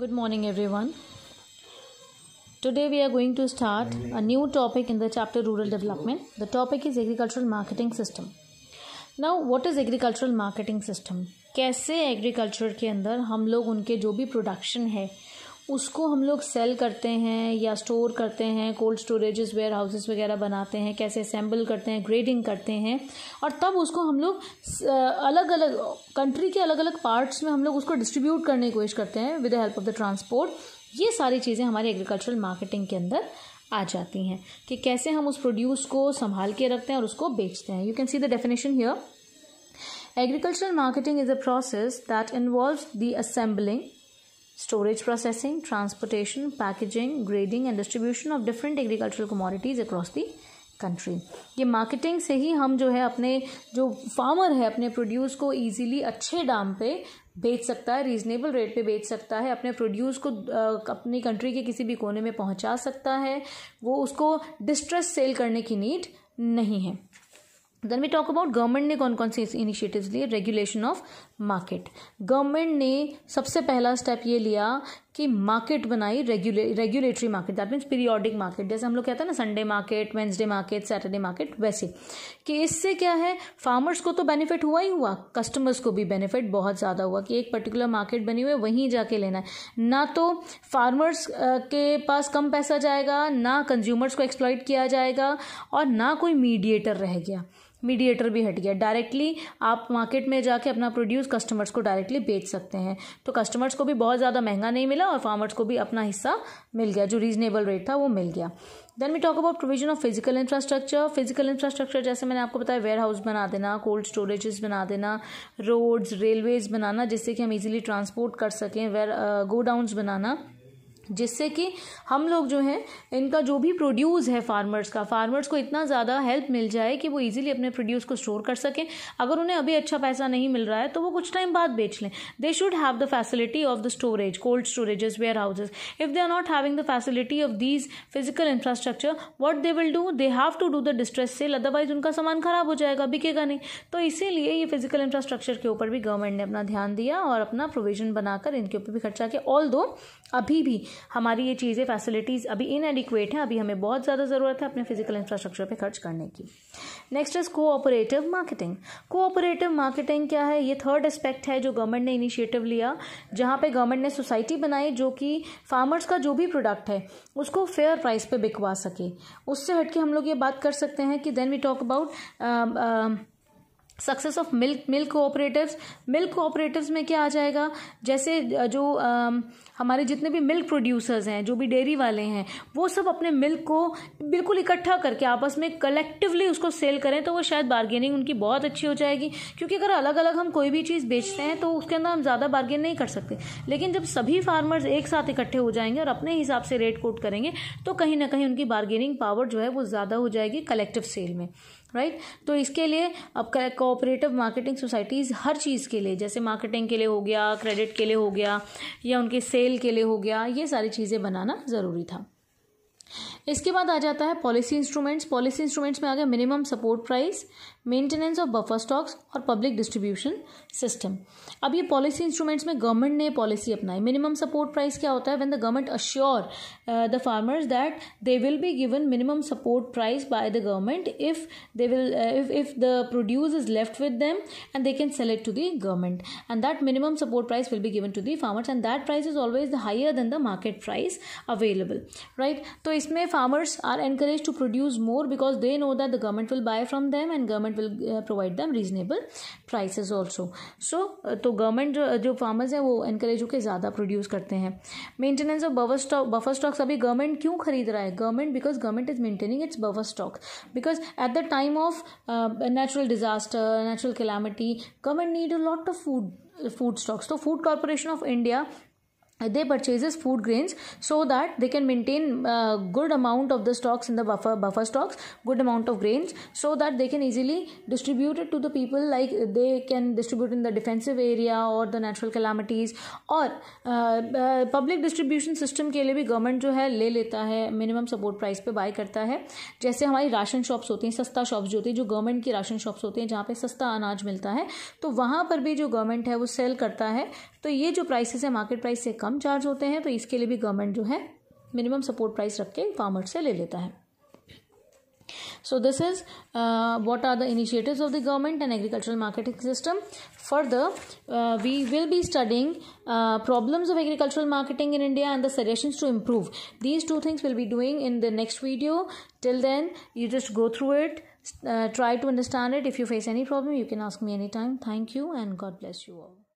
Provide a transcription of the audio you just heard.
Good morning everyone today we are going to start a new topic in the chapter rural development the topic is agricultural marketing system now what is agricultural marketing system कैसे agriculture के अंदर हम लोग उनके जो भी production है उसको हम लोग सेल करते हैं या स्टोर करते हैं कोल्ड स्टोरेजेस वेयर हाउसेस वगैरह बनाते हैं कैसे असेंबल करते हैं ग्रेडिंग करते हैं और तब उसको हम लोग अलग अलग कंट्री के अलग अलग पार्ट्स में हम लोग उसको डिस्ट्रीब्यूट करने की कोशिश करते हैं with the help of the transport ये सारी चीज़ें हमारे एग्रीकल्चरल मार्केटिंग के अंदर आ जाती हैं कि कैसे हम उस प्रोड्यूस को संभाल के रखते हैं और उसको बेचते हैं you can see the definition here agricultural marketing is a process that involve the assembling storage processing, transportation, packaging, grading and distribution of different agricultural commodities across the country ये मार्केटिंग से ही हम जो है अपने जो फार्मर है अपने प्रोड्यूस को इजीली अच्छे दाम पे बेच सकता है रीजनेबल रेट पे बेच सकता है अपने प्रोड्यूस को अपनी कंट्री के किसी भी कोने में पहुंचा सकता है वो उसको डिस्ट्रेस सेल करने की नीड नहीं है then we talk about government ने कौन कौन से इनिशिएटिव लिए रेगुलेशन ऑफ मार्केट गवर्नमेंट ने सबसे पहला स्टेप ये लिया कि मार्केट बनाई रेगुले regulatory market that means periodic market जैसे हम लोग कहते हैं ना Sunday market Wednesday market Saturday market वैसे कि इससे क्या है फार्मर्स को तो बेनिफिट हुआ ही हुआ कस्टमर्स को भी बेनिफिट बहुत ज़्यादा हुआ कि एक पर्टिकुलर मार्केट बनी हुई है वहीं जाके लेना है ना तो फार्मर्स के पास कम पैसा जाएगा ना कंज्यूमर्स को एक्सप्लॉयट किया जाएगा और ना कोई मीडिएटर रह गया मीडिएटर भी हट गया डायरेक्टली आप मार्केट में जाके अपना प्रोड्यूस कस्टमर्स को डायरेक्टली बेच सकते हैं तो कस्टमर्स को भी बहुत ज़्यादा महंगा नहीं मिला और फार्मर्स को भी अपना हिस्सा मिल गया जो रीजनेबल रेट था वो मिल गया then we talk about provision of physical infrastructure physical infrastructure जैसे मैंने आपको बताया वेयर हाउस बना देना कोल्ड स्टोरेजेस बना देना रोड्स रेलवेज बनाना जिससे कि हम इजिली ट्रांसपोर्ट कर सकें वेयर गोडाउंस uh, बनाना जिससे कि हम लोग जो हैं इनका जो भी प्रोड्यूस है फार्मर्स का फार्मर्स को इतना ज़्यादा हेल्प मिल जाए कि वो इजीली अपने प्रोड्यूस को स्टोर कर सकें अगर उन्हें अभी अच्छा पैसा नहीं मिल रहा है तो वो कुछ टाइम बाद बेच लें they should have the facility of the storage cold storages warehouses if they are not having the facility of these physical infrastructure what they will do they have to do the distress sale otherwise उनका सामान खराब हो जाएगा बिकेगा नहीं तो इसीलिए ये फिजिकल इंफ्रास्ट्रक्चर के ऊपर भी गवर्नमेंट ने अपना ध्यान दिया और अपना प्रोविजन बनाकर इनके ऊपर भी खर्चा किया ऑल दो अभी भी हमारी ये चीज़ें फैसिलिटीज़ अभी इनएडिक्वेट हैं अभी हमें बहुत ज़्यादा ज़रूरत है अपने फिजिकल इंफ्रास्ट्रक्चर पर खर्च करने की next is cooperative marketing cooperative marketing क्या है ये थर्ड एस्पेक्ट है जो गवर्नमेंट ने इनिशिएटिव लिया जहाँ पे गवर्नमेंट ने सोसाइटी बनाई जो कि फार्मर्स का जो भी प्रोडक्ट है उसको फेयर प्राइस पे बिकवा सके उससे हटके हम लोग ये बात कर सकते हैं कि then we talk about success of milk milk cooperatives milk cooperatives में क्या आ जाएगा जैसे जो आ, हमारे जितने भी मिल्क प्रोड्यूसर्स हैं जो भी डेयरी वाले हैं वो सब अपने मिल्क को बिल्कुल इकट्ठा करके आपस में कलेक्टिवली उसको सेल करें तो वो शायद बार्गेनिंग उनकी बहुत अच्छी हो जाएगी क्योंकि अगर अलग अलग हम कोई भी चीज़ बेचते हैं तो उसके अंदर हम ज़्यादा बार्गेन नहीं कर सकते लेकिन जब सभी फार्मर्स एक साथ इकट्ठे हो जाएंगे और अपने हिसाब से रेट कोट करेंगे तो कहीं ना कहीं उनकी बार्गेनिंग पावर जो है वो ज़्यादा हो जाएगी कलेक्टिव सेल में राइट right? तो इसके लिए अब कोऑपरेटिव मार्केटिंग सोसाइटीज़ हर चीज़ के लिए जैसे मार्केटिंग के लिए हो गया क्रेडिट के लिए हो गया या उनके सेल के लिए हो गया ये सारी चीज़ें बनाना ज़रूरी था इसके बाद आ जाता है पॉलिसी इंस्ट्रूमेंट्स पॉलिसी इंस्ट्रूमेंट्स में आ गया minimum support price maintenance of buffer stocks और पब्लिक डिस्ट्रीब्यूशन सिस्टम अब ये पॉलिसी इंस्ट्रूमेंट्स में गवर्नमेंट ने पॉलिसी अपनाई मिनिमम सपोर्ट प्राइस क्या होता है when the government assure the farmers that they will be given minimum support price by the government if they will if the produce is left with them and they can select to the government and that minimum support price will be given to the farmers and that price is always the higher than the market price available right तो इसमें farmers are encourage to produce more because they know that the government will buy from them and government will uh, provide them reasonable prices also so uh, तो government uh, जो farmers हैं वो increase होकर ज़्यादा produce करते हैं maintenance of buffer stock buffer stocks अभी government क्यों खरीद रहा है government because government is maintaining its buffer stock because at the time of natural disaster natural calamity government need a lot of food food stocks तो food corporation of India they purchases food grains so that they can maintain uh, good amount of the stocks in the buffer buffer stocks good amount of grains so that they can easily distribute it to the people like they can distribute in the defensive area or the natural calamities or uh, uh, public distribution system ke liye bhi government jo hai le leta hai minimum support price pe buy karta hai jaise hamari ration shops hoti hain sasta shops jo hoti है jo government ki ration shops hoti hain jahan pe sasta anaj milta hai to wahan par bhi jo government hai wo sell karta hai to ye jo prices hai market price se कम कम charge होते हैं तो इसके लिए भी government जो है मिनिमम सपोर्ट प्राइस रख के फार्मर से ले लेता है so this is what are the initiative of the government and agricultural marketing system further we will be studying problems of agricultural marketing in India and the suggestion to improve these two things will be doing in the next video till then you just go through it try to understand it if you face any problem you can ask me any time thank you and God bless you all